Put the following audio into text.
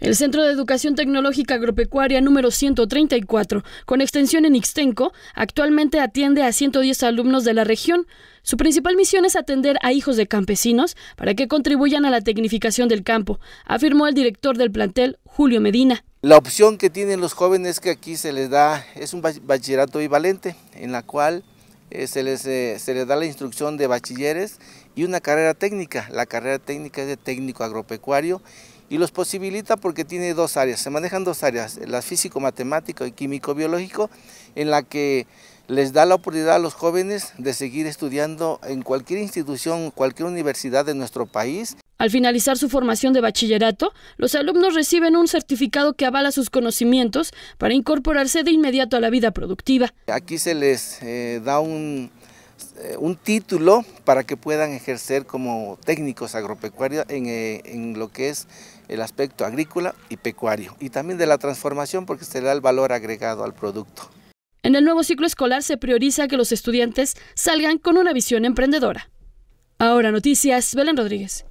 El Centro de Educación Tecnológica Agropecuaria número 134, con extensión en Ixtenco, actualmente atiende a 110 alumnos de la región. Su principal misión es atender a hijos de campesinos para que contribuyan a la tecnificación del campo, afirmó el director del plantel, Julio Medina. La opción que tienen los jóvenes que aquí se les da es un bachillerato bivalente, en la cual eh, se, les, eh, se les da la instrucción de bachilleres y una carrera técnica. La carrera técnica es de técnico agropecuario y los posibilita porque tiene dos áreas, se manejan dos áreas, las físico-matemático y químico-biológico, en la que les da la oportunidad a los jóvenes de seguir estudiando en cualquier institución, cualquier universidad de nuestro país. Al finalizar su formación de bachillerato, los alumnos reciben un certificado que avala sus conocimientos para incorporarse de inmediato a la vida productiva. Aquí se les eh, da un, eh, un título para que puedan ejercer como técnicos agropecuarios eh, en, lo que es el aspecto agrícola y pecuario, y también de la transformación porque se le da el valor agregado al producto. En el nuevo ciclo escolar se prioriza que los estudiantes salgan con una visión emprendedora. Ahora noticias, Belén Rodríguez.